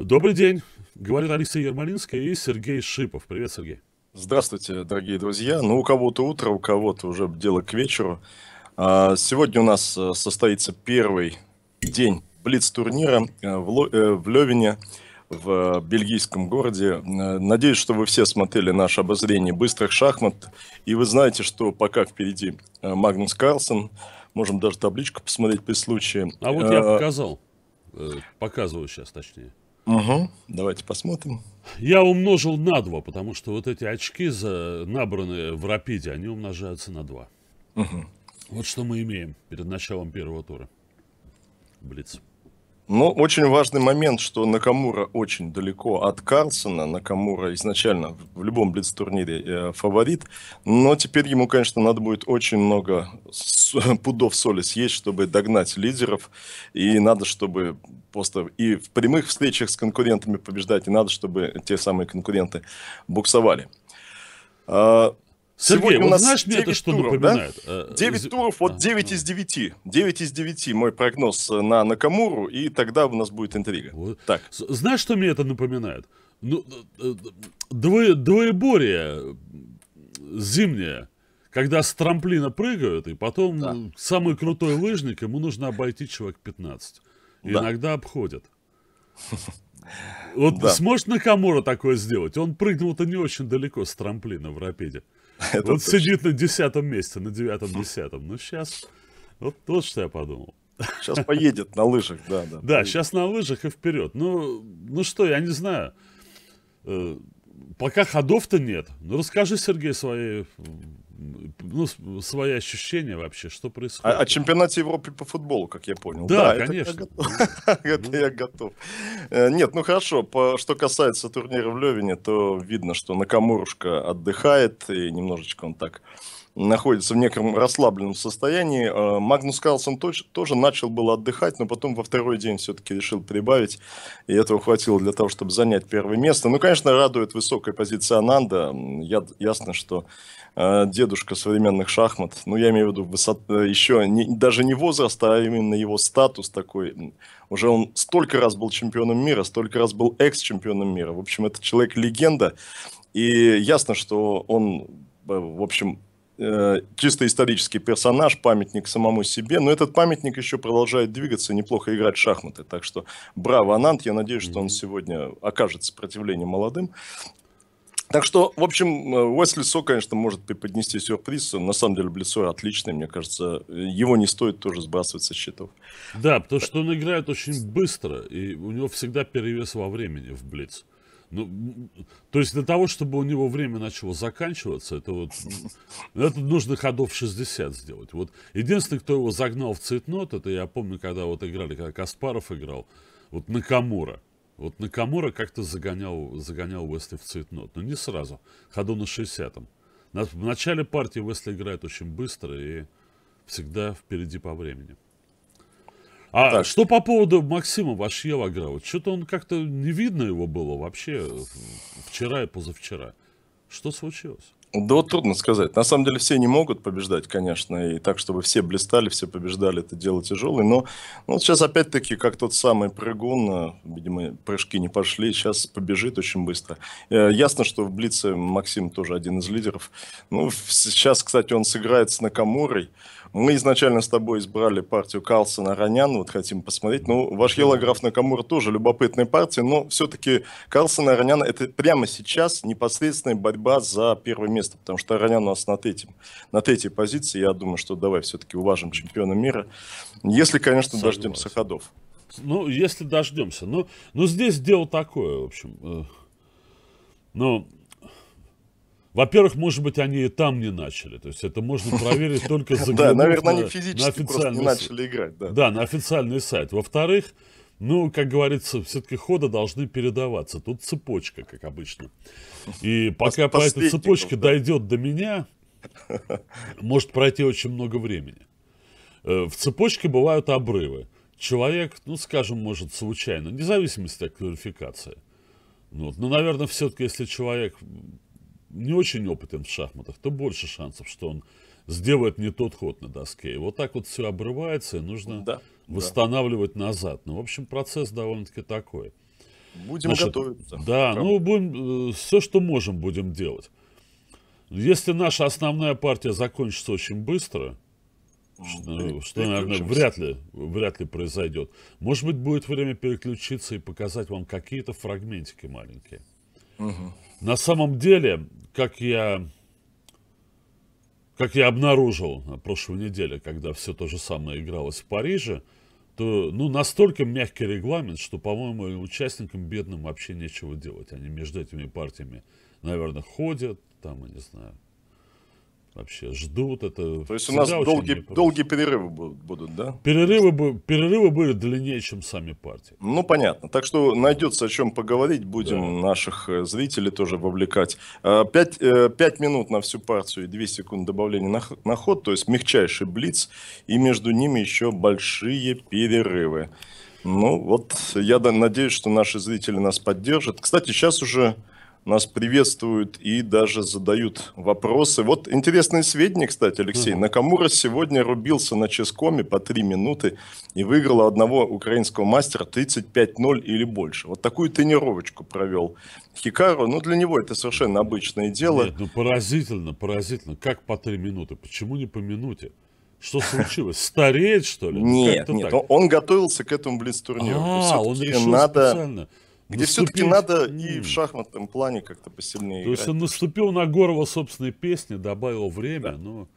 Добрый день. Говорит Алексей Ермолинский и Сергей Шипов. Привет, Сергей. Здравствуйте, дорогие друзья. Ну, у кого-то утро, у кого-то уже дело к вечеру. А, сегодня у нас э, состоится первый день Блиц-турнира э, э, в Левине, в бельгийском городе. Надеюсь, что вы все смотрели наше обозрение быстрых шахмат, и вы знаете, что пока впереди Магнус Карлсон, можем даже табличку посмотреть при случае. А вот я показал, показываю сейчас точнее. Угу, давайте посмотрим. Я умножил на 2, потому что вот эти очки, за, набранные в рапиде, они умножаются на 2. Угу. Вот что мы имеем перед началом первого тура. Блиц. Но ну, очень важный момент, что Накамура очень далеко от Карлсона. Накамура изначально в любом блиц-турнире э, фаворит. Но теперь ему, конечно, надо будет очень много пудов соли съесть, чтобы догнать лидеров. И надо, чтобы просто и в прямых встречах с конкурентами побеждать, и надо, чтобы те самые конкуренты буксовали. А, Сергей, Сегодня вот у нас знаешь, мне это что туров, напоминает? Да? 9 э, из... туров, вот 9 а, а, из 9. 9 из 9 мой прогноз э, на Накамуру, и тогда у нас будет интрига. Вот. Так. Знаешь, что мне это напоминает? Ну, э, двое, двоеборие зимнее, когда с трамплина прыгают, и потом да. самый крутой лыжник, ему нужно обойти человек 15. И да. Иногда обходят. Вот да. сможет Накамура такое сделать? Он прыгнул-то не очень далеко с трамплина в рапиде. Это вот точно. сидит на десятом месте, на девятом-десятом. Ну, сейчас... Вот то, что я подумал. Сейчас поедет на лыжах, да. Да, да сейчас на лыжах и вперед. Ну, ну что, я не знаю. Э, пока ходов-то нет. Ну, расскажи, Сергей, свои ну, свои ощущения вообще, что а, происходит. О, о чемпионате Европы по футболу, как я понял. Да, да конечно. Это я готов. Ну, ну. Э, нет, ну хорошо, что касается турнира в Левине, то видно, что Накамурушка отдыхает, и немножечко он так находится в неком расслабленном состоянии. Э, Магнус Карлсон тоже, тоже начал было отдыхать, но потом во второй день все-таки решил прибавить, и этого хватило для того, чтобы занять первое место. Ну, конечно, радует высокая позиция Ананда. Я, ясно, что э, дедушка современных шахмат, ну, я имею в виду высот, э, еще не, даже не возраст, а именно его статус такой. Уже он столько раз был чемпионом мира, столько раз был экс-чемпионом мира. В общем, это человек-легенда. И ясно, что он, в общем, Э, чисто исторический персонаж, памятник самому себе, но этот памятник еще продолжает двигаться, неплохо играть в шахматы. Так что браво, Анант, я надеюсь, что он сегодня окажет сопротивление молодым. Так что, в общем, э, Уэсли Со, конечно, может преподнести сюрприз. На самом деле, Блицой отличный, мне кажется. Его не стоит тоже сбрасывать со счетов. Да, потому что он играет очень быстро, и у него всегда перевес во времени в Блиц. Ну, то есть для того, чтобы у него время начало заканчиваться, это вот это нужно ходов 60 сделать. Вот единственный, кто его загнал в цитнот, это я помню, когда вот играли, когда Каспаров играл, вот Накамура. Вот Накамура как-то загонял, загонял Уэсли в цветнот, но ну, не сразу, ходу на 60-м. В начале партии Уэсли играет очень быстро и всегда впереди по времени. А так. что по поводу Максима Вашьевагра? Вот что-то он как-то не видно его было вообще вчера и позавчера. Что случилось? Да вот трудно сказать. На самом деле все не могут побеждать, конечно, и так, чтобы все блистали, все побеждали, это дело тяжелое. Но ну, вот сейчас опять-таки, как тот самый прыгун, э, видимо, прыжки не пошли, сейчас побежит очень быстро. Э, ясно, что в Блице Максим тоже один из лидеров. Ну, сейчас, кстати, он сыграет с Накамурой. Мы изначально с тобой избрали партию Карлсона Ронян, вот хотим посмотреть. Ну, ваш Елограф Накамура тоже любопытная партия, но все-таки Карлсон и Ронян это прямо сейчас непосредственная борьба за первое место, потому что Ронян у нас на, третьем, на третьей позиции. Я думаю, что давай все-таки уважим чемпиона мира, если, конечно, Согласен. дождемся ходов. Ну, если дождемся. Ну, ну, здесь дело такое, в общем. Э, ну, во-первых, может быть, они и там не начали. То есть это можно проверить только за Да, наверное, они физически не начали играть. Да, на официальный сайт. Во-вторых, ну, как говорится, все-таки хода должны передаваться. Тут цепочка, как обычно. И пока по этой цепочке дойдет до меня, может пройти очень много времени. Э, в цепочке бывают обрывы. Человек, ну, скажем, может случайно, вне зависимости от квалификации. Ну, Но, ну, наверное, все-таки, если человек не очень опытен в шахматах, то больше шансов, что он сделает не тот ход на доске. И вот так вот все обрывается, и нужно да, восстанавливать да. назад. Ну, в общем, процесс довольно-таки такой. Будем Значит, готовиться. Да, Правда. ну, будем, э, все, что можем, будем делать. Если наша основная партия закончится очень быстро, ну, что, ну, что наверное, вряд ли, вряд ли произойдет. Может быть, будет время переключиться и показать вам какие-то фрагментики маленькие. Угу. На самом деле, как я, как я обнаружил на прошлой неделе, когда все то же самое игралось в Париже, то ну, настолько мягкий регламент, что, по-моему, участникам бедным вообще нечего делать. Они между этими партиями, наверное, ходят, там, я не знаю, вообще ждут это. То есть у нас долгие, долгие перерывы будут, да? Перерывы, перерывы были длиннее, чем сами партии. Ну, понятно. Так что найдется о чем поговорить. Будем да. наших э, зрителей тоже вовлекать. Э, пять, э, пять минут на всю партию и две секунды добавления на, на ход. То есть мягчайший блиц. И между ними еще большие перерывы. Ну, вот я надеюсь, что наши зрители нас поддержат. Кстати, сейчас уже нас приветствуют и даже задают вопросы. Вот интересные сведения, кстати, Алексей. mm Накамура сегодня рубился на Ческоме по 3 минуты и выиграл одного украинского мастера 35-0 или больше. Вот такую тренировочку провел Хикару. Ну, для него это совершенно обычное дело. Нет, ну, поразительно, поразительно. Как по 3 минуты? Почему не по минуте? Что случилось? Стареть что ли? Ну, нет, нет. Он, готовился к этому блиц-турниру. А, он решил специально. Где наступил... все-таки надо и в шахматном плане как-то посильнее То играть. есть он наступил на горло собственной песни, добавил время, да. но...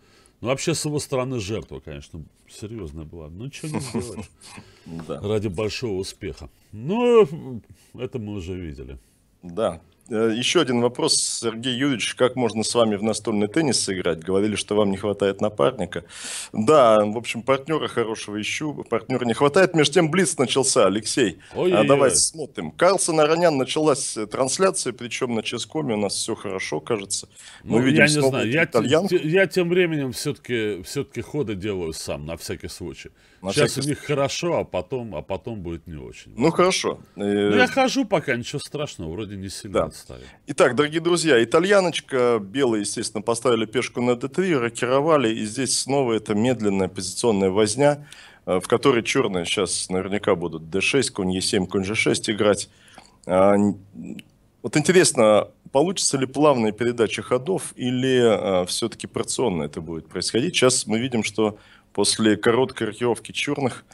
Ну, вообще, с его стороны жертва, конечно, серьезная была. Ну, что не сделаешь. Ради большого успеха. Но ну, это мы уже видели. Да, Э, еще один вопрос, Сергей Юрьевич, как можно с вами в настольный теннис сыграть? Говорили, что вам не хватает напарника. Да, в общем, партнера хорошего ищу, партнера не хватает. Между тем, Блиц начался, Алексей. Ой А давай смотрим. Карлсон Аронян началась э, трансляция, причем на Ческоме у нас все хорошо, кажется. Мы ну, видим я не знаю, я, я, я тем временем все-таки все ходы делаю сам, на всякий случай. На Сейчас всякий... у них хорошо, а потом, а потом будет не очень. Ну хорошо. Ну, э, я хожу пока, ничего страшного, вроде не сильно да. отстали. Итак, дорогие друзья, итальяночка, белые, естественно, поставили пешку на d3, рокировали, и здесь снова эта медленная позиционная возня, э, в которой черные сейчас наверняка будут d6, конь e7, конь g6 играть. А, вот интересно, получится ли плавная передача ходов или э, все-таки порционно это будет происходить? Сейчас мы видим, что после короткой рокировки черных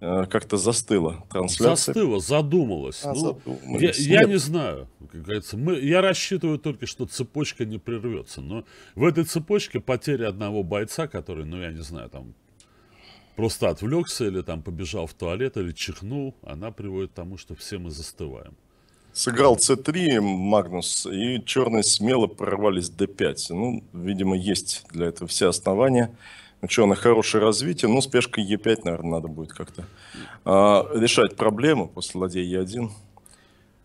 э, как-то застыла трансляция. Застыла, задумалась. А, ну, Я, я не знаю, как говорится, мы, я рассчитываю только, что цепочка не прервется, но в этой цепочке потеря одного бойца, который, ну я не знаю, там просто отвлекся или там побежал в туалет или чихнул, она приводит к тому, что все мы застываем. Сыграл c3 Магнус, и черные смело прорвались d5. Ну, видимо, есть для этого все основания. Ну что, на хорошее развитие, ну, спешка Е5, наверное, надо будет как-то а, решать проблему после ладей Е1.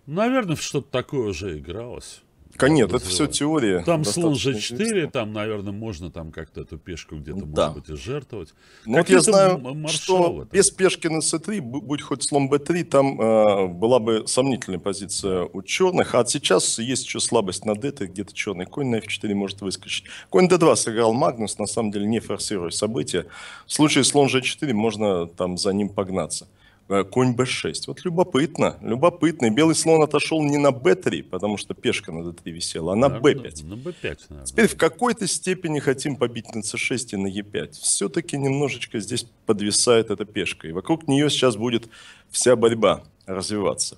Наверное, что-то такое уже игралось. Конечно, это все теория. Там слон G4, там, наверное, можно там как-то эту пешку где-то, ну да. может быть, и жертвовать. Ну, вот я знаю, что там? без пешки на C3, будь хоть слон B3, там э, была бы сомнительная позиция у черных. А сейчас есть еще слабость на D, где-то черный конь на F4 может выскочить. Конь D2 сыграл Магнус, на самом деле не форсируя события. В случае слон G4 можно там за ним погнаться. Э, конь b6. Вот любопытно, любопытно. белый слон отошел не на b3, потому что пешка на d3 висела, а на b5. На b5 наверное. Теперь в какой-то степени хотим побить на c6 и на e5. Все-таки немножечко здесь подвисает эта пешка. И вокруг нее сейчас будет вся борьба развиваться.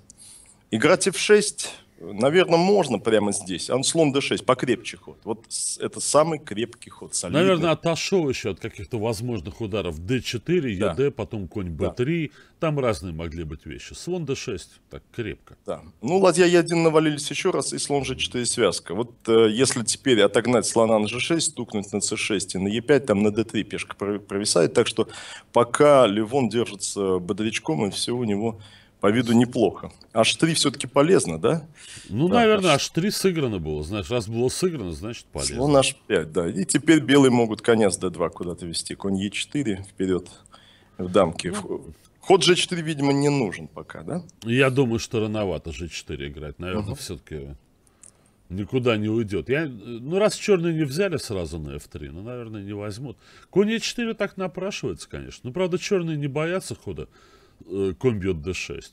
Играть f6 Наверное, можно прямо здесь. он слон D6, покрепче ход. Вот это самый крепкий ход. Солидный. Наверное, отошел еще от каких-то возможных ударов. D4, да. ED, потом конь B3. Да. Там разные могли быть вещи. Слон D6, так крепко. Да. Ну, ладья E1 навалились еще раз, и слон G4 связка. Вот э, если теперь отогнать слона на G6, стукнуть на C6 и на E5, там на D3 пешка провисает. Так что пока левон держится бодрячком, и все у него по виду неплохо. H3 все-таки полезно, да? Ну, да, наверное, H3 сыграно было. Значит, раз было сыграно, значит полезно. Слон ну, H5, да. И теперь белые могут конец D2 куда-то вести. Конь E4 вперед в дамке. Ну. Ход G4, видимо, не нужен пока, да? Я думаю, что рановато G4 играть. Наверное, угу. все-таки никуда не уйдет. Я, ну, раз черные не взяли сразу на F3, ну, наверное, не возьмут. Конь E4 так напрашивается, конечно. Ну, правда, черные не боятся хода э, комбиот D6.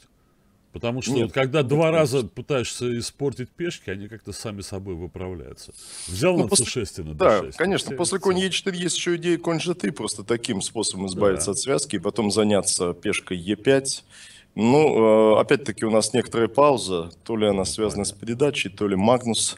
Потому что Нет, вот когда ну, два конечно. раза пытаешься испортить пешки, они как-то сами собой выправляются. Взял ну, на c6 и на d6. Да, конечно. После конь e4 есть еще идея конь g3, просто таким способом избавиться да. от связки и потом заняться пешкой e5. Ну, э, опять-таки у нас некоторая пауза. То ли она связана с передачей, то ли Магнус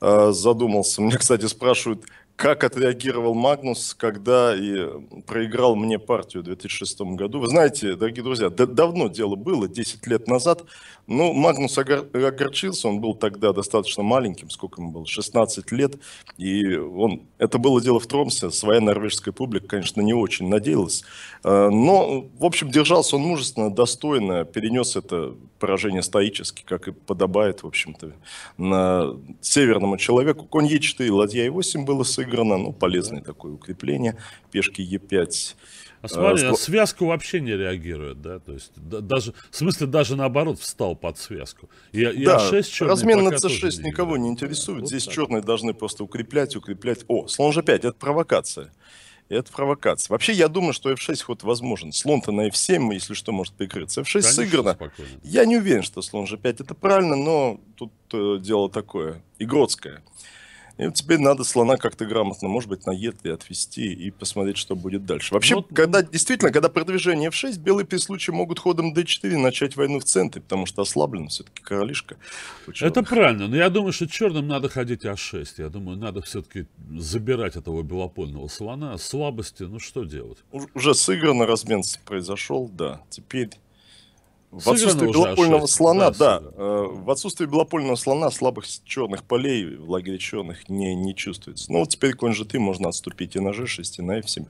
э, задумался. Мне, кстати, спрашивают, как отреагировал Магнус, когда и проиграл мне партию в 2006 году. Вы знаете, дорогие друзья, да, давно дело было, 10 лет назад. Ну, Магнус огор, огорчился, он был тогда достаточно маленьким, сколько ему было, 16 лет. И он, это было дело в Тромсе, своя норвежская публика, конечно, не очень надеялась. Э, но, в общем, держался он мужественно, достойно, перенес это поражение стоически, как и подобает, в общем-то, на северному человеку. Конь Е4, ладья Е8 было сыграно сыграно, ну, полезное такое укрепление пешки Е5. А, смотри, а связку вообще не реагирует, да? То есть да, даже, в смысле, даже наоборот встал под связку. И, и да, А6 размен на c6 никого не, интересует. вот Здесь так. черные должны просто укреплять, укреплять. О, слон ж 5 это провокация. Это провокация. Вообще, я думаю, что f6 ход возможен. Слон-то на f7, если что, может прикрыться. f6 Конечно, сыграно. Спокойно. Я не уверен, что слон g5 это правильно, но тут э, дело такое, игротское. И вот тебе надо слона как-то грамотно, может быть, на Е ты отвести и посмотреть, что будет дальше. Вообще, вот... Ну, когда действительно, когда продвижение F6, белые при случае могут ходом D4 начать войну в центре, потому что ослаблена все-таки королишка. Это правильно, но я думаю, что черным надо ходить А6. Я думаю, надо все-таки забирать этого белопольного слона. Слабости, ну что делать? Уже сыграно, размен произошел, да. Теперь в отсутствии белопольного слона, да, да, э, в отсутствии белопольного слона слабых черных полей в лагере черных не, не чувствуется. Ну, вот теперь конь же ты можно отступить и на G6, и на F7.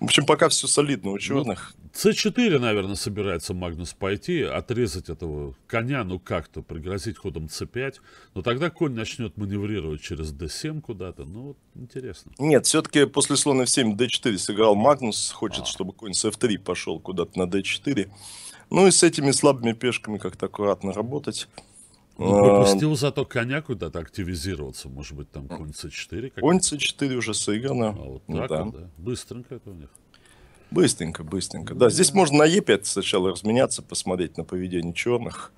В общем, пока все солидно у ну, черных. Ну, C4, наверное, собирается Магнус пойти, отрезать этого коня, ну как-то, пригрозить ходом C5. Но тогда конь начнет маневрировать через D7 куда-то. Ну, вот, интересно. Нет, все-таки после слона F7 D4 сыграл Магнус. Хочет, а. чтобы конь с F3 пошел куда-то на D4. Ну и с этими слабыми пешками как-то аккуратно работать. Ну, Попустил а, зато коня куда-то активизироваться. Может быть, там конь c4? Конь c4 уже сыграно. А вот ну так, да. да. Быстренько это у них. Быстренько, быстренько. Да, здесь можно на Е5 сначала разменяться, посмотреть на поведение черных.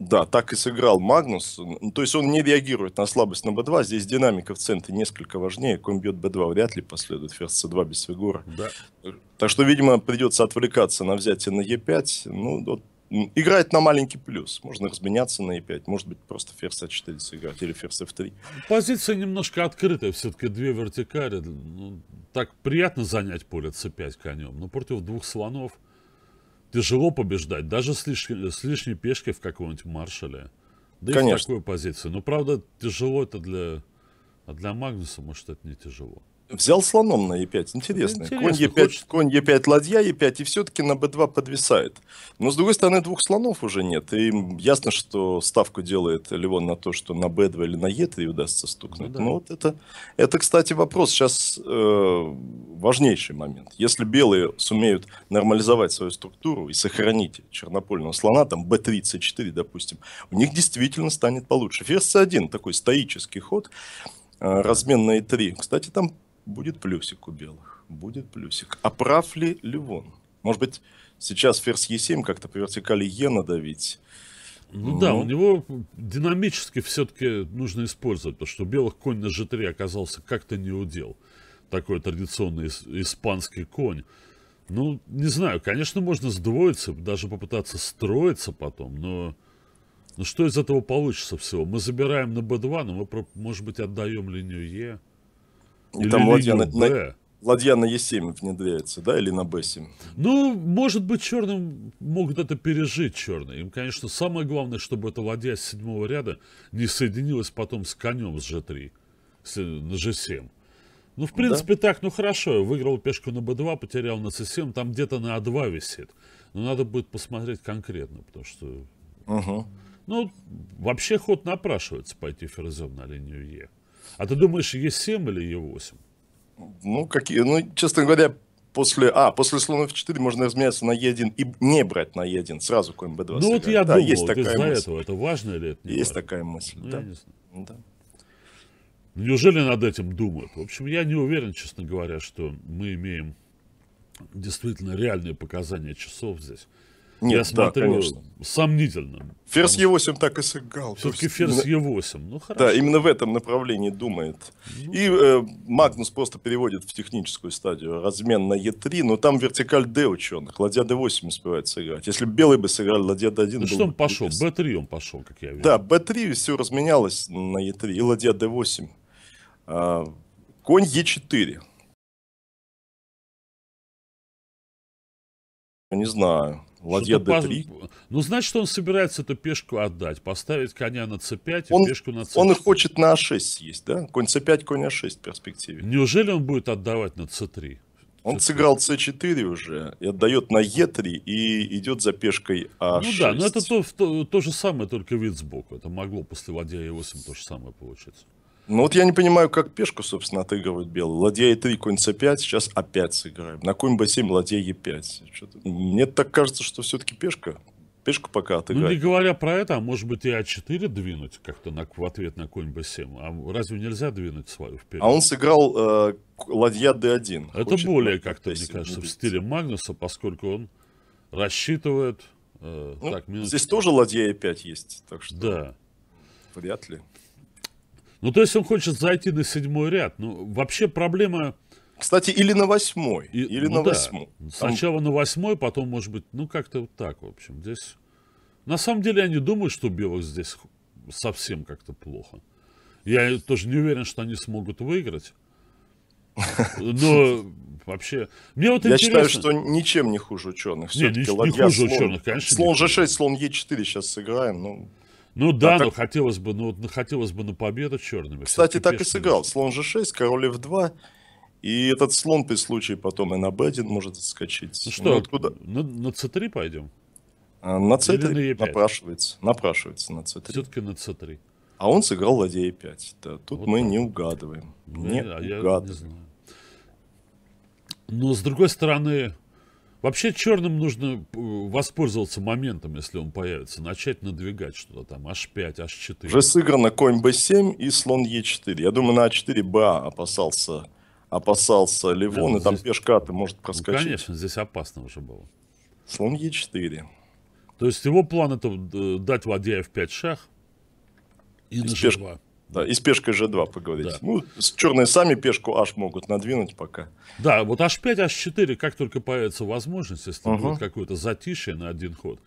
Да, так и сыграл Магнус. Ну, то есть он не реагирует на слабость на b2. Здесь динамика в центре несколько важнее. Конь бьет b2, вряд ли последует ферзь c2 без фигуры. Да. Так что, видимо, придется отвлекаться на взятие на e5. Ну, вот, играет на маленький плюс. Можно разменяться на e5. Может быть, просто ферзь a4 сыграть или ферзь f3. Позиция немножко открытая. Все-таки две вертикали. Ну, так приятно занять поле c5 конем. Но против двух слонов тяжело побеждать, даже с лишней, с лишней пешкой в каком-нибудь маршале. Да Конечно. и в такой позиции. Но правда, тяжело это для... А для Магнуса, может, это не тяжело. Взял слоном на Е5. Интересно. Интересно конь, Е5 конь Е5, ладья Е5, и все-таки на Б2 подвисает. Но, с другой стороны, двух слонов уже нет. И ясно, что ставку делает Леон на то, что на Б2 или на Е3 удастся стукнуть. Ну, да. Но вот это, это, кстати, вопрос сейчас э, важнейший момент. Если белые сумеют нормализовать свою структуру и сохранить чернопольного слона, там Б34, допустим, у них действительно станет получше. Ферзь С1, такой стоический ход, э, размен на Е3. Кстати, там будет плюсик у белых, будет плюсик. А прав ли Ливон? Может быть, сейчас ферзь Е7 как-то по вертикали Е надавить? Ну, ну да, у ну. него динамически все-таки нужно использовать, потому что у белых конь на G3 оказался как-то не удел. Такой традиционный испанский конь. Ну, не знаю, конечно, можно сдвоиться, даже попытаться строиться потом, но... Ну, что из этого получится всего? Мы забираем на b2, но мы, может быть, отдаем линию Е. И Или там ладья на, на, ладья на Е7 внедряется, да, или на Б7? Ну, может быть, черным могут это пережить черные. Им, конечно, самое главное, чтобы эта ладья с седьмого ряда не соединилась потом с конем с G3, с, на G7. Ну, в принципе, да? так, ну хорошо, выиграл пешку на b2, потерял на c7, там где-то на a2 а висит. Но надо будет посмотреть конкретно, потому что... Угу. Ну, вообще ход напрашивается пойти ферзем на линию Е. А ты думаешь, Е7 или Е8? Ну, какие, ну, честно говоря, после, а, после слонов 4 можно разменяться на Е1 и не брать на Е1, сразу КМБ-2 Ну, вот я да, думал, есть такая мысль. этого, это важно или это не Есть важно? такая мысль, ну, да. да. Неужели над этим думают? В общем, я не уверен, честно говоря, что мы имеем действительно реальные показания часов здесь. Нет, я смотрю, конечно. сомнительно. Ферзь Е8 так и сыграл. Все-таки ферзь Е8, ну хорошо. Да, именно в этом направлении думает. Ну, и э, Магнус просто переводит в техническую стадию размен на Е3, но там вертикаль Д ученых, ладья Д8 успевает сыграть. Если бы белый бы сыграл ладья Д1... Да что он пошел, Б3 он пошел, как я вижу. Да, Б3 все разменялось на Е3, и ладья Д8. А, конь Е4. Ну, не знаю. Ладья d3. По... Ну, значит, он собирается эту пешку отдать. Поставить коня на c5 и он, пешку на c6. Он хочет на a6 а съесть, да? Конь c5, конь a6 а в перспективе. Неужели он будет отдавать на c3? Он c3. сыграл c4 уже и отдает на e3 и идет за пешкой a6. Ну да, а но это то, то, то же самое, только вид сбоку. Это могло после ладья e8 то же самое получиться. Ну вот я не понимаю, как пешку, собственно, отыгрывать белый. Ладья e3, конь c5, сейчас опять сыграем. На конь b7, ладья e5. Что-то Мне так кажется, что все-таки пешка. Пешку пока отыграть. Ну, не говоря про это, а может быть и а4 двинуть как-то на, в ответ на конь b7. А разве нельзя двинуть свою вперед? А он сыграл э, ладья d1. Это более как-то, мне кажется, в стиле Магнуса, поскольку он рассчитывает... Э, ну, так, минут... Здесь тоже ладья e5 есть, так что... Да. Вряд ли. Ну, то есть он хочет зайти на седьмой ряд. Ну, вообще проблема... Кстати, или на восьмой, и, или ну, на да. восьмой. Там... Сначала на восьмой, потом, может быть, ну, как-то вот так, в общем, здесь... На самом деле, я не думаю, что белых здесь совсем как-то плохо. Я тоже не уверен, что они смогут выиграть. Но вообще... Мне вот Я интересно... считаю, что ничем не хуже ученых. все не, не, не хуже слон... ученых, конечно. Слон G6, слон E4 сейчас сыграем. Ну, ну да, а но так... хотелось бы, ну, ну, хотелось бы на победу черными. Кстати, так и сыграл. Слон же 6 король f2. И этот слон при случае потом и на b1 может отскочить. Ну, ну что, ну, откуда? На, на c3 пойдем? А, на c3 Или на e5? напрашивается. Напрашивается на c3. Все-таки на c3. А он сыграл ладья e5. Да, тут вот мы так. не угадываем. Не, не а угадываем. Не знаю. Но с другой стороны, Вообще черным нужно э, воспользоваться моментом, если он появится, начать надвигать что-то там, h5, h4. Уже сыграно конь b7 и слон e4. Я думаю, на a4 а ба опасался, опасался Ливон, да, и там здесь... пешка ты может ну, проскочить. Ну, конечно, здесь опасно уже было. Слон e4. То есть его план это э, дать ладья f5 шах и на g да, и с пешкой G2 поговорить. Да. Ну, черные сами пешку H могут надвинуть пока. Да, вот H5, H4, как только появится возможность, если угу. будет какое-то затишье на один ход.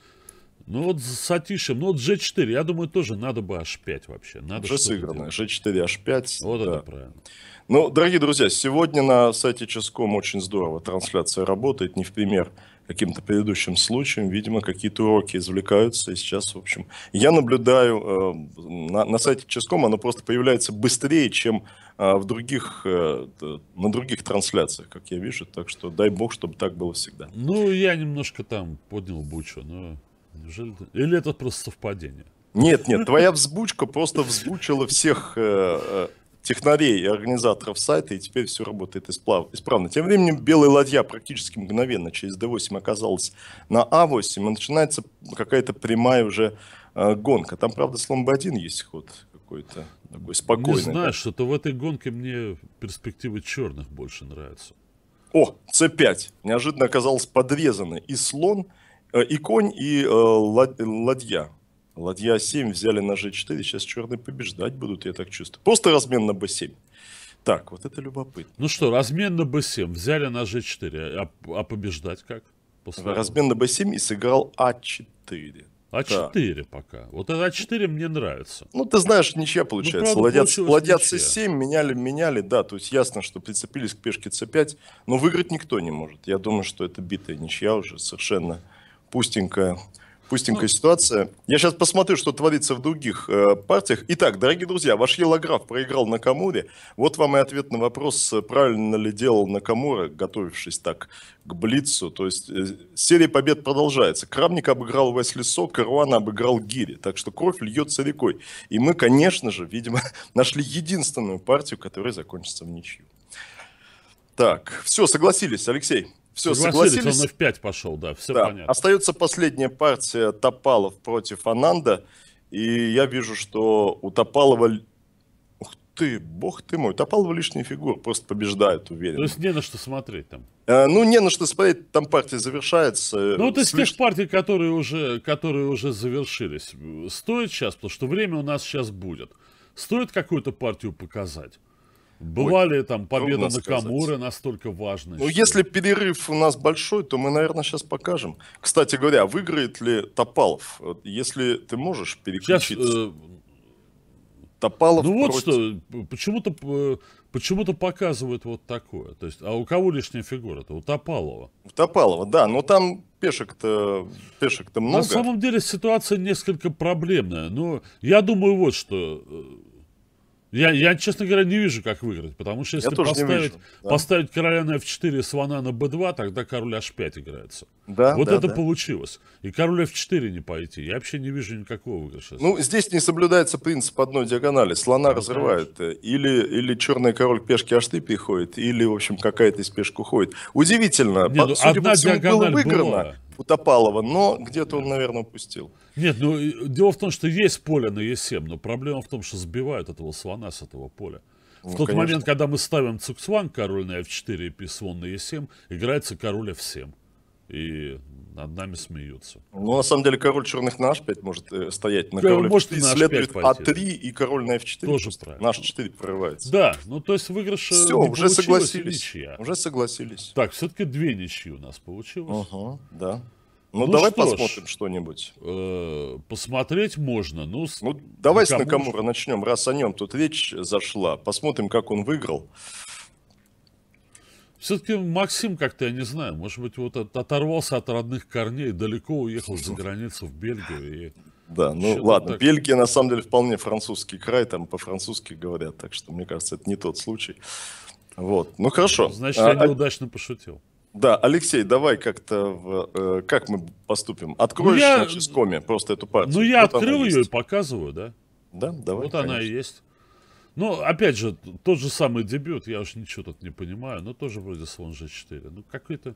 Ну вот с Атишем, ну вот G4, я думаю, тоже надо бы H5 вообще. Надо G сыгранное, G4, H5. Вот да. это правильно. Ну, дорогие друзья, сегодня на сайте Ческом очень здорово трансляция работает, не в пример каким-то предыдущим случаям, видимо, какие-то уроки извлекаются. И сейчас, в общем, я наблюдаю э, на, на сайте Ческом, оно просто появляется быстрее, чем э, в других, э, на других трансляциях, как я вижу. Так что дай бог, чтобы так было всегда. Ну, я немножко там поднял бучу, но неужели... Или это просто совпадение? Нет, нет, твоя взбучка просто взбучила всех технарей и организаторов сайта, и теперь все работает исправно. Тем временем белая ладья практически мгновенно через D8 оказалась на A8, а и начинается какая-то прямая уже э, гонка. Там, правда, слон b 1 есть ход какой-то такой спокойный. Не знаю, что-то в этой гонке мне перспективы черных больше нравятся. О, c5. Неожиданно оказалось подрезаны и слон, э, и конь, и э, ладья. Ладья А7, взяли на G4, сейчас черные побеждать будут, я так чувствую. Просто размен на B7. Так, вот это любопытно. Ну что, размен на B7, взяли на G4, а, а побеждать как? После размен на B7 и сыграл А4. А4 да. пока. Вот это А4 мне нравится. Ну, ты знаешь, ничья получается. Ну, ладья, ладья С7 меняли, меняли, да. То есть ясно, что прицепились к пешке С5, но выиграть никто не может. Я думаю, что это битая ничья уже совершенно пустенькая пустенькая ну. ситуация. Я сейчас посмотрю, что творится в других э, партиях. Итак, дорогие друзья, ваш Елаграф проиграл на Камуре. Вот вам и ответ на вопрос, правильно ли делал Накамура, готовившись так к Блицу. То есть э, серия побед продолжается. Крамник обыграл Весли Сок, Каруана обыграл Гири. Так что кровь льется рекой. И мы, конечно же, видимо, нашли единственную партию, которая закончится в ничью. Так, все, согласились, Алексей. Все, согласились, согласились. Он F5 пошел, да, все да. понятно. Остается последняя партия Топалов против Ананда. И я вижу, что у Топалова... Ух ты, бог ты мой, Топалова лишняя фигура, просто побеждает, уверен. То есть не на что смотреть там. Э, ну, не на что смотреть, там партия завершается. Ну, то есть лиш... тех партий, которые уже, которые уже завершились, стоит сейчас, потому что время у нас сейчас будет, стоит какую-то партию показать? Бывали Ой, там победы на Камура настолько важной? Ну, что... если перерыв у нас большой, то мы, наверное, сейчас покажем. Кстати говоря, выиграет ли Топалов? если ты можешь переключиться. Сейчас, э... Топалов Ну против... вот что, почему-то почему-то показывают вот такое. То есть, а у кого лишняя фигура-то? У Топалова. У Топалова, да, но там пешек-то пешек-то много. На самом деле ситуация несколько проблемная. Но я думаю вот что э, я, я, честно говоря, не вижу, как выиграть, потому что если поставить, вижу, да. поставить короля на f4, слона на b2, тогда король h5 играется. Да, вот да, это да. получилось. И король f4 не пойти. Я вообще не вижу никакого выигрыша. Ну, здесь не соблюдается принцип одной диагонали. Слона да, разрывает. Э, или, или черный король пешки h3 переходит, или, в общем, какая-то из пешек уходит. Удивительно. Не, ну, Судя одна по всему, было выиграно. Была у Топалова, но где-то он, наверное, упустил. Нет, ну дело в том, что есть поле на Е7, но проблема в том, что сбивают этого слона с этого поля. Ну, в ну, тот конечно. момент, когда мы ставим цуксван, король на f4 и писвон на e7, играется король f7 и над нами смеются. Ну, на самом деле, король черных на h5 может э, стоять. На король может f3 на следует а пойти. а3 и король на f4. Тоже правильно. На h4 прорывается. Да, ну то есть выигрыш э, Все, уже согласились. Ничья. Уже согласились. Так, все-таки две ничьи у нас получилось. Ага, да. Ну, ну давай что посмотрим ж, что-нибудь. Э, посмотреть можно. Ну, ну давай с Накамура начнем, раз о нем тут речь зашла. Посмотрим, как он выиграл. Все-таки Максим как-то, я не знаю, может быть, вот оторвался от родных корней, далеко уехал за границу в Бельгию. И... Да, ну ладно, так... Бельгия на самом деле вполне французский край, там по-французски говорят, так что, мне кажется, это не тот случай. Вот, ну хорошо. Значит, я а, а неудачно а... пошутил. Да, Алексей, давай как-то, э, как мы поступим? Откроешь, ну, я... значит, с коми просто эту партию? Ну, я вот открыл ее есть. и показываю, да? Да, давай. Вот конечно. она и есть. Ну, опять же, тот же самый дебют, я уж ничего тут не понимаю, но тоже вроде слон g4. Ну, какой-то...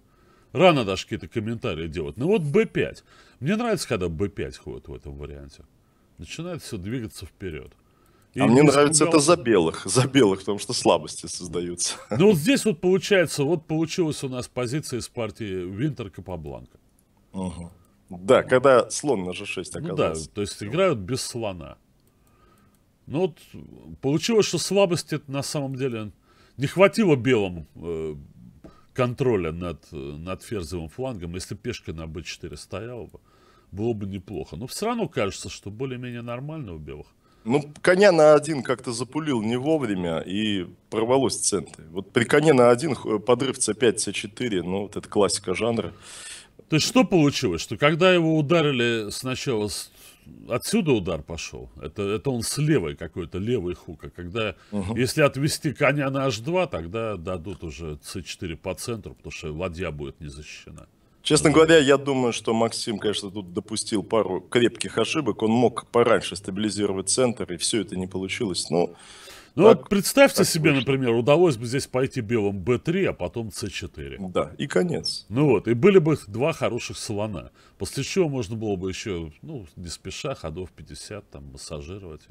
Рано даже какие-то комментарии делать. Ну, вот b5. Мне нравится, когда b5 ходит в этом варианте. Начинает все двигаться вперед. А И а мне нравится это за белых, за белых, потому что слабости создаются. Ну вот здесь вот получается, вот получилась у нас позиция из партии Винтер Капабланка. Угу. Да, когда слон на g6 оказался. Ну да, то есть играют без слона. Ну вот получилось, что слабости на самом деле не хватило белому э, контроля над, над ферзевым флангом. Если пешка на b4 стояла бы, было бы неплохо. Но все равно кажется, что более-менее нормально у белых. Ну, коня на один как-то запулил не вовремя и порвалось в центре. Вот при коне на один подрыв c5, c4, ну, вот это классика жанра. То есть что получилось? Что когда его ударили сначала с отсюда удар пошел. Это, это он с левой какой-то, левый хука. Когда, угу. если отвести коня на h2, тогда дадут уже c4 по центру, потому что ладья будет не защищена. Честно да. говоря, я думаю, что Максим, конечно, тут допустил пару крепких ошибок. Он мог пораньше стабилизировать центр, и все это не получилось. Но... Ну, ну так, вот представьте так себе, точно. например, удалось бы здесь пойти белым b3, а потом c4. Да, и конец. Ну вот, и были бы два хороших слона. После чего можно было бы еще, ну, не спеша, ходов 50, там, массажировать.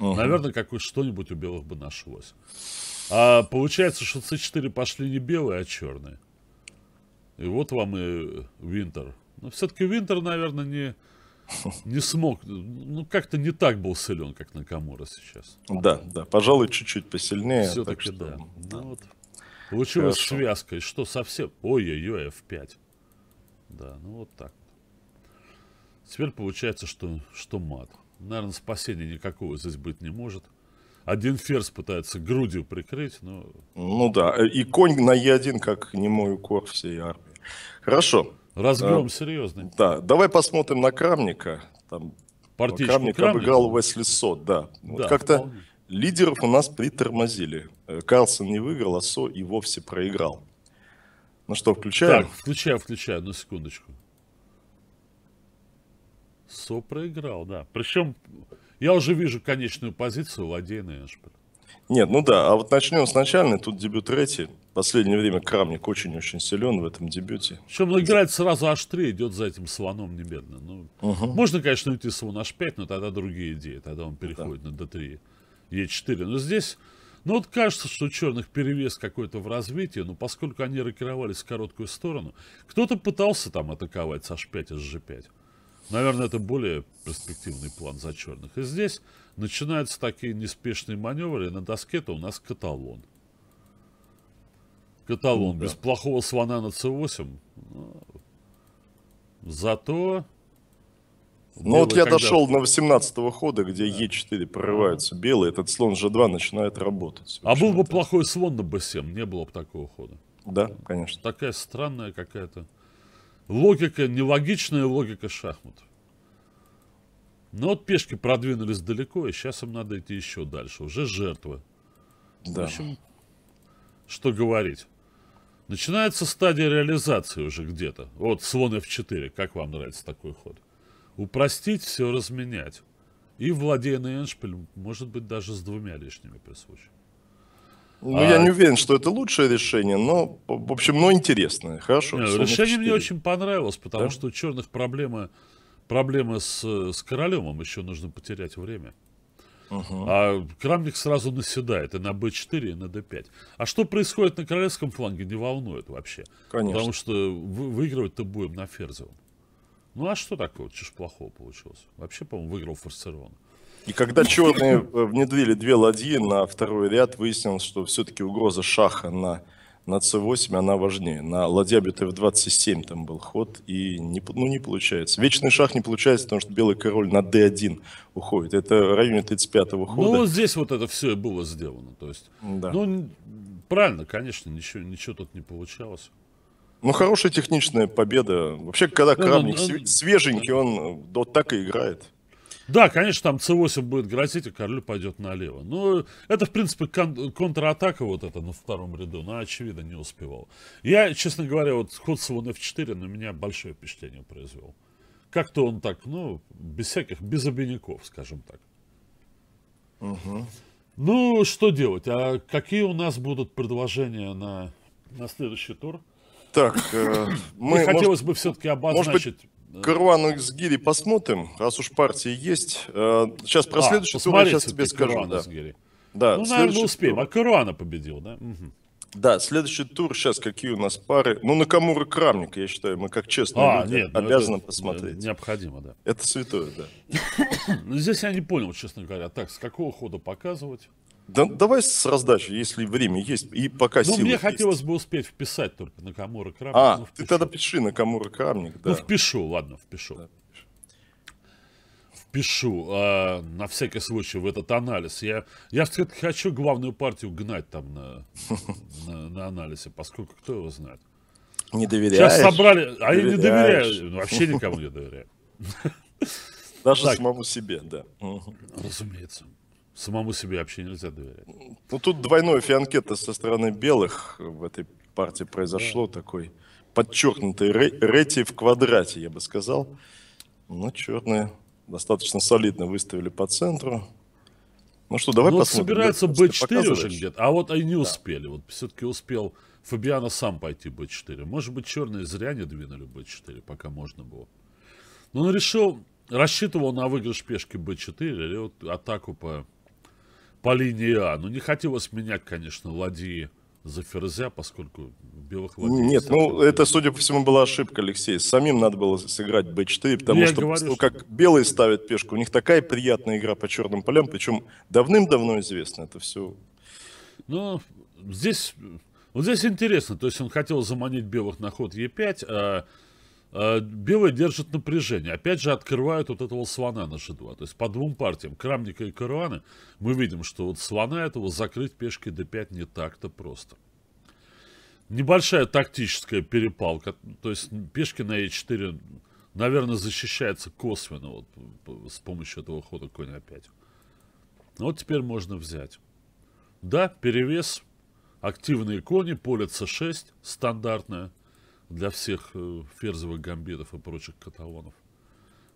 угу. Наверное, какое что-нибудь у белых бы нашлось. А получается, что c4 пошли не белые, а черные. И вот вам и Винтер. Но ну, все-таки Винтер, наверное, не не смог, ну как-то не так был силен, как Накамура сейчас. Да, да, пожалуй, чуть-чуть посильнее. Все-таки так что, да. Ну да. Ну, вот. Получилась Хорошо. связка, и что совсем, ой-ой-ой, F5. Да, ну вот так. Теперь получается, что, что мат. Наверное, спасения никакого здесь быть не может. Один ферзь пытается грудью прикрыть, но... Ну да, и конь на Е1, как немой укор всей армии. Хорошо, Разгром а, серьезный. Да, давай посмотрим на Крамника. Там Партичку Крамник обыграл Уэсли Со. да. да вот как-то лидеров у нас притормозили. Э, Карлсон не выиграл, а Со и вовсе проиграл. Ну что, включаем? Так, включаю, включаю, одну секундочку. Со проиграл, да. Причем я уже вижу конечную позицию Ладейна и Нет, ну да, а вот начнем с начальной. Тут дебют Ретти в последнее время Крамник очень-очень силен в этом дебюте. Причем он играет сразу аж 3, идет за этим слоном немедленно. Ну, угу. Можно, конечно, уйти слон аж 5, но тогда другие идеи. Тогда он переходит да. на d3, e4. Но здесь, ну вот кажется, что у черных перевес какой-то в развитии, но поскольку они рокировались в короткую сторону, кто-то пытался там атаковать с h5, sg5. Наверное, это более перспективный план за черных. И здесь начинаются такие неспешные маневры. На доске-то у нас каталон. Каталон. Ну да. Без плохого слона на c8. Зато... Ну вот я когда... дошел на 18 хода, где e 4 прорываются белые, этот слон Ж2 начинает работать. А был бы плохой слон на b 7 не было бы такого хода. Да, конечно. Такая странная какая-то логика, нелогичная логика шахмат. Но вот пешки продвинулись далеко, и сейчас им надо идти еще дальше. Уже жертва. Да. В общем, что говорить. Начинается стадия реализации уже где-то. Вот слон f4, как вам нравится такой ход? Упростить все, разменять. И владение эндшпилем, может быть, даже с двумя лишними при случае. Ну, а... я не уверен, что это лучшее решение, но, в общем, но интересное. Хорошо. Нет, ну, решение мне очень понравилось, потому да? что у черных проблема, проблема с, с королем, им еще нужно потерять время. А Крамник сразу наседает и на b4, и на d5. А что происходит на королевском фланге, не волнует вообще. Конечно. Потому что выигрывать-то будем на Ферзевом. Ну а что такого, чушь плохого получилось? Вообще, по-моему, выиграл форсирован. И когда черные э, внедрили две ладьи на второй ряд, выяснилось, что все-таки угроза шаха на на c8 она важнее. На ладья бьет 27 там был ход, и не, ну, не получается. Вечный шах не получается, потому что белый король на d1 уходит. Это в районе 35-го ну, хода. Ну, вот здесь вот это все и было сделано. То есть, да. Ну, правильно, конечно, ничего, ничего тут не получалось. Ну, хорошая техничная победа. Вообще, когда да, ну, крамник ну, свеженький, он э, вот так и играет. Да, конечно, там C8 будет грозить, и король пойдет налево. Но это, в принципе, кон- контратака вот эта на втором ряду. Она, очевидно, не успевала. Я, честно говоря, вот ход слон F4 на меня большое впечатление произвел. Как-то он так, ну, без всяких, без обиняков, скажем так. Угу. Ну, что делать? А какие у нас будут предложения на, на следующий тур? Так, э, ну, мы... И хотелось может, бы все-таки обозначить... Может быть, Каруану из Гири посмотрим, раз уж партии есть. Сейчас э, про а, следующий тур я сейчас тебе скажу. Да. Да, ну, наверное, мы успеем. Тур. А Каруана победил, да? Угу. Да, следующий тур сейчас какие у нас пары. Ну, на Камура Крамник, я считаю, мы как честные а, люди нет, ну, обязаны это, посмотреть. Да, необходимо, да. Это святое, да. Ну, здесь я не понял, честно говоря, так, с какого хода показывать? Да, давай с раздачей, если время есть, и пока ну, силы мне есть. хотелось бы успеть вписать только на Камора Крамник. А, ну, ты тогда пиши на Камора Крамник, ну, да. Ну, впишу, ладно, впишу. Да. Впишу, э, а, на всякий случай, в этот анализ. Я, я все-таки хочу главную партию гнать там на, на, на анализе, поскольку кто его знает. Не доверяешь. Сейчас собрали, а я не доверяю, вообще никому не доверяю. Даже так. самому себе, да. Разумеется самому себе вообще нельзя доверять. Ну тут двойной фианкета со стороны белых в этой партии произошло, да. такой подчеркнутый рети в квадрате, я бы сказал. Ну черные достаточно солидно выставили по центру. Ну что, давай ну, посмотрим. собирается Б4 уже где-то, а вот они да. успели. Вот все-таки успел Фабиано сам пойти Б4. Может быть, черные зря не двинули Б4, пока можно было. Но ну, он решил, рассчитывал на выигрыш пешки Б4 или вот атаку по по линии А. Ну, не хотелось менять, конечно, ладьи за Ферзя, поскольку белых ладей... Нет, ну, это, судя по всему, была ошибка, Алексей. Самим надо было сыграть b4, потому Я что, говорю, ну, что как белые ставят пешку, у них такая приятная игра по черным полям, причем давным-давно известно это все. Ну, здесь... Вот здесь интересно, то есть он хотел заманить белых на ход e5, а Э, Белые держат напряжение. Опять же, открывают вот этого слона на G2. То есть по двум партиям, Крамника и Каруана, мы видим, что вот слона этого закрыть пешкой D5 не так-то просто. Небольшая тактическая перепалка. То есть пешки на E4, наверное, защищается косвенно вот, с помощью этого хода коня 5. Ну, вот теперь можно взять. Да, перевес, активные кони, поле C6, стандартное – для всех э, ферзевых гамбитов и прочих каталонов.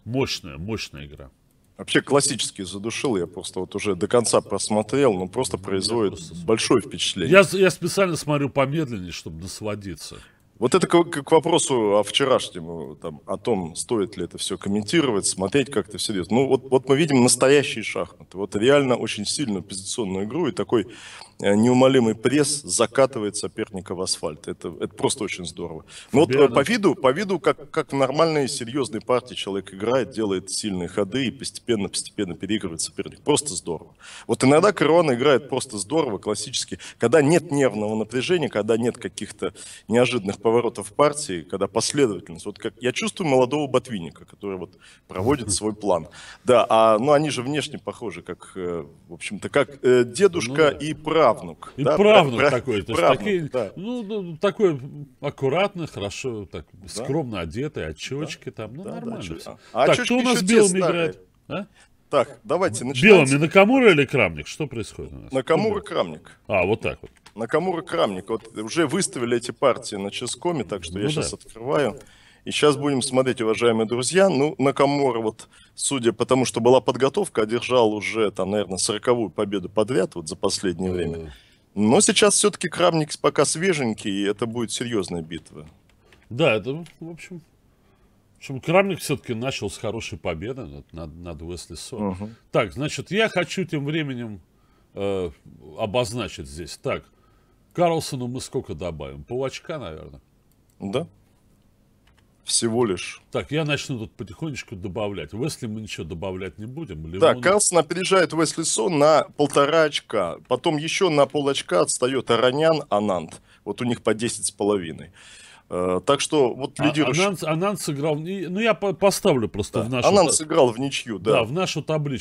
Мощная, мощная игра. Вообще классически задушил, я просто вот уже до конца просмотрел, но ну, просто производит я просто... большое впечатление. Я, я специально смотрю помедленнее, чтобы насладиться. Вот это к, к вопросу о вчерашнем э, там, о том, стоит ли это все комментировать, смотреть, как это все идет. Ну вот, вот мы видим настоящие шахматы, вот реально очень сильную позиционную игру и такой Э, неумолимый пресс закатывает соперника в асфальт. Это, это просто очень здорово. Но вот э, по виду, по виду как, как в нормальной серьезной партии человек играет, делает сильные ходы и постепенно, постепенно переигрывает соперника. Просто здорово. Вот иногда Каруан играет просто здорово, классически, когда нет нервного напряжения, когда нет каких-то неожиданных поворотов партии, когда последовательность. Вот как я чувствую молодого Ботвинника, который вот проводит свой план. Да, а, ну они же внешне похожи, как, э, в общем-то, как дедушка ну, да. и пра правнук. И да, правнук прав, такой. то правнук, такие, да. ну, ну, ну такой аккуратный, хорошо, так да. скромно одетый, очечки да. там, ну, да, нормально. Да, все. А так, что у нас белым играет? А? Так, давайте начинать. Белыми Накамура или Крамник? Что происходит у нас? Накамура ну Крамник. А, вот так вот. Накамура Крамник. Вот уже выставили эти партии на Ческоме, так что ну, я да. сейчас открываю. И сейчас будем смотреть, уважаемые друзья. Ну, Накамура вот судя по тому, что была подготовка, одержал уже, там, наверное, сороковую победу подряд вот за последнее время. Но сейчас все-таки Крамник пока свеженький, и это будет серьезная битва. Да, это, в общем... В общем, Крамник все-таки начал с хорошей победы над, над, Уэсли Со. Угу. Так, значит, я хочу тем временем э, обозначить здесь. Так, Карлсону мы сколько добавим? Пол наверное. Да всего лишь. Так, я начну тут потихонечку добавлять. Уэсли мы ничего добавлять не будем. Лимон... Да, Карлсон опережает Уэсли Сон на полтора очка. Потом еще на пол очка отстает Аронян Анант. Вот у них по 10 с половиной. Э, так что вот а, лидирующий... Анант, Анант сыграл... Ну, я поставлю просто да. в нашу... Анант сыграл в ничью, да. Да, в нашу табличку.